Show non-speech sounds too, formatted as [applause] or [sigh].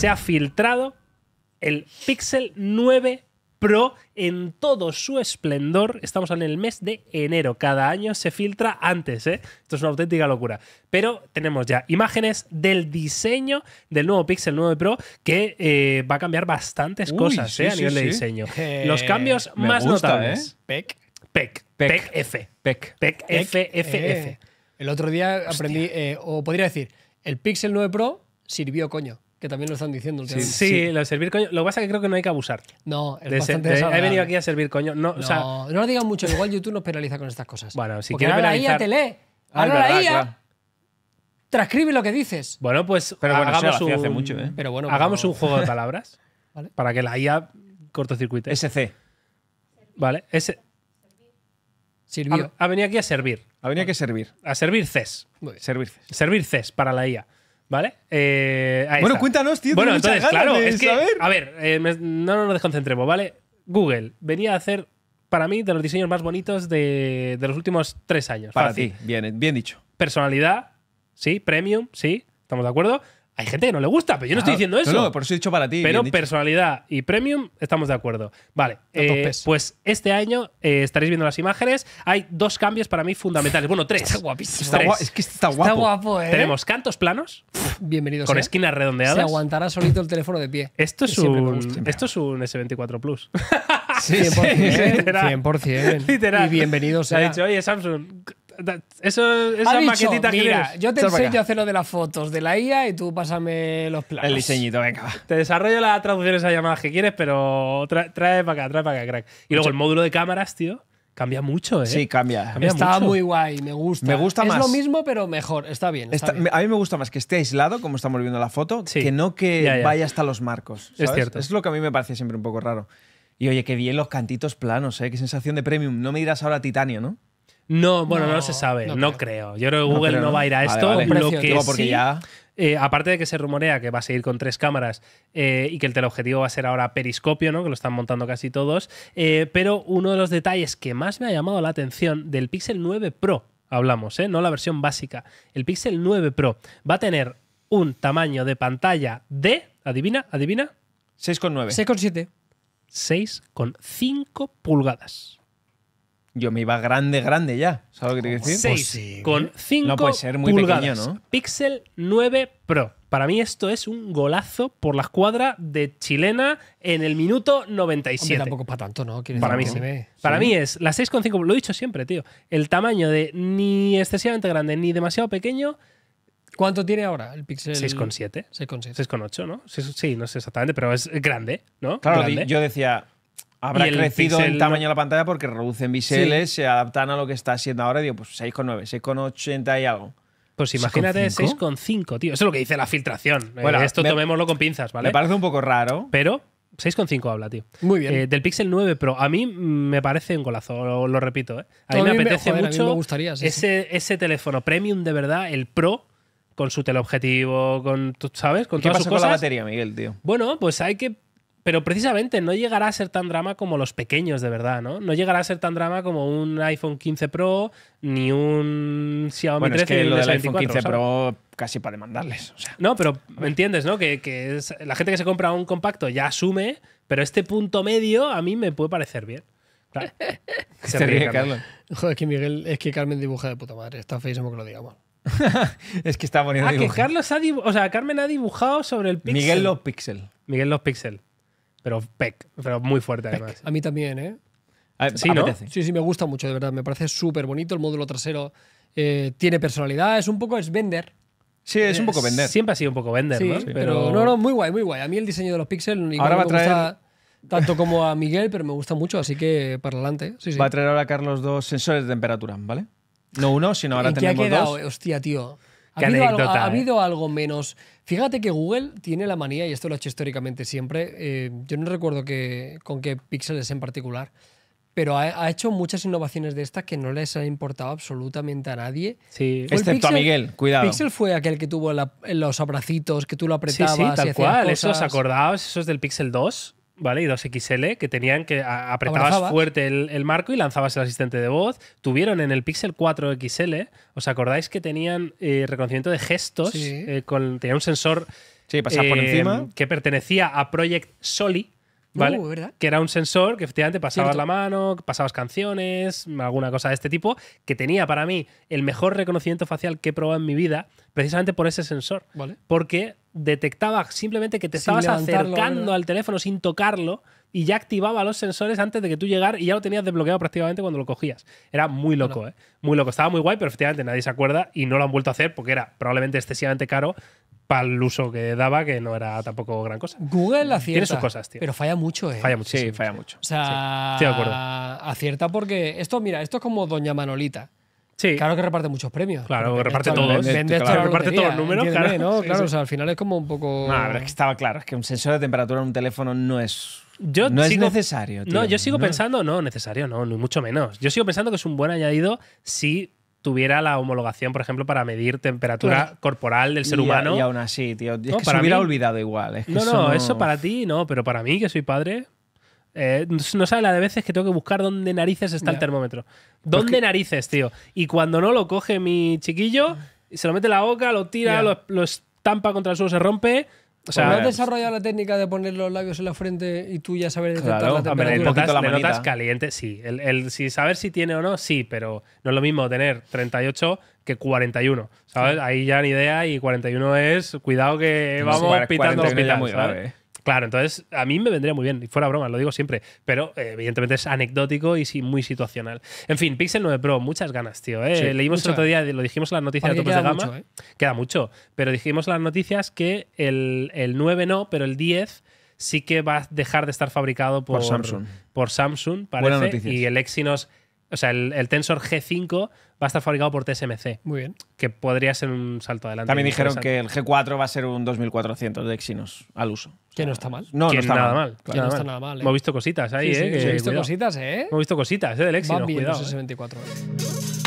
se ha filtrado el Pixel 9 Pro en todo su esplendor. Estamos en el mes de enero. Cada año se filtra antes, ¿eh? Esto es una auténtica locura. Pero tenemos ya imágenes del diseño del nuevo Pixel 9 Pro que eh, va a cambiar bastantes cosas eh, a nivel de diseño. Eh, Los cambios más notables. PEC. PEC. PEC F. PEC. PEC F, F, F. El otro día aprendí, o podría decir, el Pixel 9 Pro sirvió coño que también lo están diciendo. Sí, sí, lo de servir coño. Lo que pasa es que creo que no hay que abusar. No, es He venido aquí a servir coño. No, no, lo digas mucho, igual YouTube nos penaliza con estas cosas. Bueno, si quieres penalizar... la IA te lee. Ahora la IA transcribe lo que dices. Bueno, pues pero bueno, hagamos, un, mucho, ¿eh? hagamos un juego de palabras [laughs] para que la IA cortocircuite. SC. Vale, ese... Sirvió. Ha, venido aquí a servir. Ha venido aquí a servir. A servir CES. Servir CES. Servir CES para la IA. ¿Vale? Eh, bueno, cuéntanos, tío. Bueno, entonces, claro, a ver, eh, no nos desconcentremos, ¿vale? Google venía a hacer, para mí, de los diseños más bonitos de, los últimos tres años. Para ti, bien, bien dicho. Personalidad, sí, premium, sí, estamos de acuerdo. Hay gente que no le gusta, pero yo no estoy diciendo eso. No, por eso he dicho para ti. Pero personalidad y premium estamos de acuerdo. Vale, eh, pues este año eh, estaréis viendo las imágenes. Hay dos cambios para mí fundamentales. Bueno, tres. Está guapísimo. Está Guapo, es que está guapo. Está guapo, ¿eh? Tenemos cantos planos. Bienvenidos. Con esquinas redondeadas. Se aguantará solito el teléfono de pie. Esto es, un, esto es un S24 Plus. [laughs] Sí, 100%. 100%, [laughs] Literal. Y bienvenidos. Ha dicho, oye, Samsung, eso, esas maquetitas Mira, yo te enseño a hacer lo de las fotos de la IA y tú pásame los planos. El diseñito, venga. Te desarrollo las traducciones a llamadas que quieres, pero trae, para acá, trae para acá, crack. Y luego el módulo de cámaras, tío. Cambia mucho, ¿eh? Sí, cambia. está muy guay, me gusta. Me gusta es más. lo mismo, pero mejor. Está bien, A mí me gusta más que esté aislado, como estamos viendo la foto, que no que vaya hasta los marcos. Es cierto. Es lo que a mí me parece siempre un poco raro. Y oye, qué bien los cantitos planos, ¿eh? Qué sensación de premium. No me dirás ahora titanio, ¿no? No, bueno, no, se sabe, no, creo. Yo creo que Google no, va a ir a esto. Eh, aparte de que se rumorea que va a seguir con tres cámaras eh, y que el teleobjetivo va a ser ahora periscopio, ¿no? que lo están montando casi todos, eh, pero uno de los detalles que más me ha llamado la atención del Pixel 9 Pro, hablamos, no la versión básica, el Pixel 9 Pro va a tener un tamaño de pantalla de, adivina, adivina, 6,9. 6,7. 6,5 pulgadas. Yo me iba grande, grande ya. ¿Sabes lo que te quiero decir? 6,5 pues, con 5 ¿eh? no puede ser muy pequeño, ¿no? Pixel 9 Pro. Para mí esto es un golazo por la escuadra de chilena en el minuto 97. Hombre, tampoco para tanto, ¿no? para mí, ve. para mí es la 6,5, lo he dicho siempre, tío. El tamaño de ni excesivamente grande ni demasiado pequeño. ¿Cuánto tiene ahora el Pixel? 6,7. 6,7. 6,8, ¿no? Sí, no sé exactamente, pero es grande, ¿no? Claro, yo decía, Habrá crecido el tamaño de la pantalla porque reducen biseles, se adaptan a lo que está siendo ahora, digo, pues 6,9, 6,80 y algo. Pues imagínate 6,5, tío. Eso es lo que dice la filtración. Eh, bueno, esto tomémoslo con pinzas, ¿vale? Me parece un poco raro. Pero 6,5 habla, tío. Muy bien. Eh, del Pixel 9 Pro. A mí me parece un golazo, lo, repito. Eh. A, mí me apetece mucho ese, ese teléfono premium de verdad, el Pro, con su teleobjetivo, con, ¿sabes? Con ¿Qué pasa con la batería, Miguel, tío? Bueno, pues hay que pero precisamente no llegará a ser tan drama como los pequeños de verdad, ¿no? No llegará a ser tan drama como un iPhone 15 Pro ni un Xiaomi bueno, es que lo del iPhone 15 Pro casi para demandarles. O sea. No, pero ¿me entiendes, ¿no? Que, la gente que se compra un compacto ya asume, pero este punto medio a mí me puede parecer bien. Claro. [laughs] se, Joder, es que Miguel, es que Carmen dibuja de puta madre. Está feísimo que lo digamos. [laughs] es que está bonito. Ah, que Carlos ha o sea, Carmen ha dibujado sobre el pixel. Miguel los pixel. Miguel los pixel. Pero pec, pero muy fuerte además. A mí también, ¿eh? Ah, sí, sí, sí, me gusta mucho, de verdad. Me parece súper bonito. El módulo trasero eh, tiene personalidad. Es un poco es vender. Sí, es un poco vender. Siempre ha sido un poco vender, ¿no? pero... no, no, muy guay, muy guay. A mí el diseño de los píxeles me va tanto como a Miguel, pero me gusta mucho, así que para adelante. va a traer ahora Carlos dos sensores de temperatura, ¿vale? No uno, sino ahora tenemos dos. Hostia, tío. ¿Ha habido, algo, ha habido eh. algo menos. Fíjate que Google tiene la manía, y esto lo ha hecho históricamente siempre, eh, yo no recuerdo que, con qué píxeles en particular, pero ha, hecho muchas innovaciones de estas que no les ha importado absolutamente a nadie. Sí, excepto a Miguel, cuidado. Pixel fue aquel que tuvo los abracitos, que tú lo apretabas. Sí, sí, tal cual. Esos acordados, es del Pixel 2. ¿vale? Y 2XL que tenían que apretabas fuerte el, marco y lanzabas el asistente de voz. Tuvieron en el Pixel 4 XL, ¿os acordáis que tenían eh, reconocimiento de gestos? Sí. Eh, tenía un sensor eh, que pertenecía a Project Soli, Uh, que era un sensor que efectivamente pasabas la mano, pasabas canciones, alguna cosa de este tipo, que tenía para mí el mejor reconocimiento facial que he probado en mi vida, precisamente por ese sensor. Porque detectaba simplemente que te estabas acercando al teléfono sin tocarlo y ya activaba los sensores antes de que tú llegar y ya lo tenías desbloqueado prácticamente cuando lo cogías. Era muy loco, ¿eh? Muy loco. Estaba muy guay, pero efectivamente nadie se acuerda y no lo han vuelto a hacer porque era probablemente excesivamente caro para el uso que daba, que no era tampoco gran cosa. Google acierta. Tiene sus cosas, tío. Pero falla mucho, ¿eh? Falla mucho. Sí, falla mucho. estoy de acuerdo. acierta porque esto, mira, esto es como Doña Manolita. Sí. Claro que reparte muchos premios. Claro, reparte todos. reparte todos los números, claro. o sea, al final es como un poco. No, pero es que estaba claro, es que un sensor de temperatura en un teléfono no es. Yo no es necesario. No, yo sigo pensando, no, necesario, no, ni mucho menos. Yo sigo pensando que es un buen añadido si tuviera la homologación, por ejemplo, para medir temperatura corporal del ser humano. Y aún así, tío. Es no, se hubiera olvidado igual. no, no, eso para ti no, pero para mí, que soy padre, eh, no sabes la de veces que tengo que buscar dónde narices está el termómetro. Pues ¿Dónde narices, tío? Y cuando no lo coge mi chiquillo, se lo mete en la boca, lo tira, lo, estampa contra el suelo, se rompe. O sea, ¿No has pues, desarrollado la técnica de poner los labios en la frente y tú ya saber detectar la temperatura? notas, caliente, sí. El, si saber si tiene o no, sí, pero no es lo mismo tener 38 que 41. ¿Sabes? Ahí ya ni idea y 41 es cuidado que vamos sí, pitando los pitando. Claro, entonces a mí me vendría muy bien, y fuera broma, lo digo siempre, pero eh, evidentemente es anecdótico y sí, muy situacional. En fin, Pixel 9 Pro, muchas ganas, tío. Eh. Leímos el otro día, lo dijimos en las noticias de topes de gama. Eh. Queda mucho, pero dijimos en las noticias que el, 9 no, pero el 10 sí que va a dejar de estar fabricado por, Samsung. Por Samsung, parece. Y el Exynos o sea, el, Tensor G5 va a estar fabricado por TSMC. Muy bien. Que podría ser un salto adelante. También dijeron que el G4 va a ser un 2400 de Exynos al uso. Que no está mal. No, no está nada mal. que no está nada mal. Hemos eh. visto cositas ahí, eh, he visto cositas, ¿eh? Hemos visto cositas, ¿eh? Del Exynos. bien 24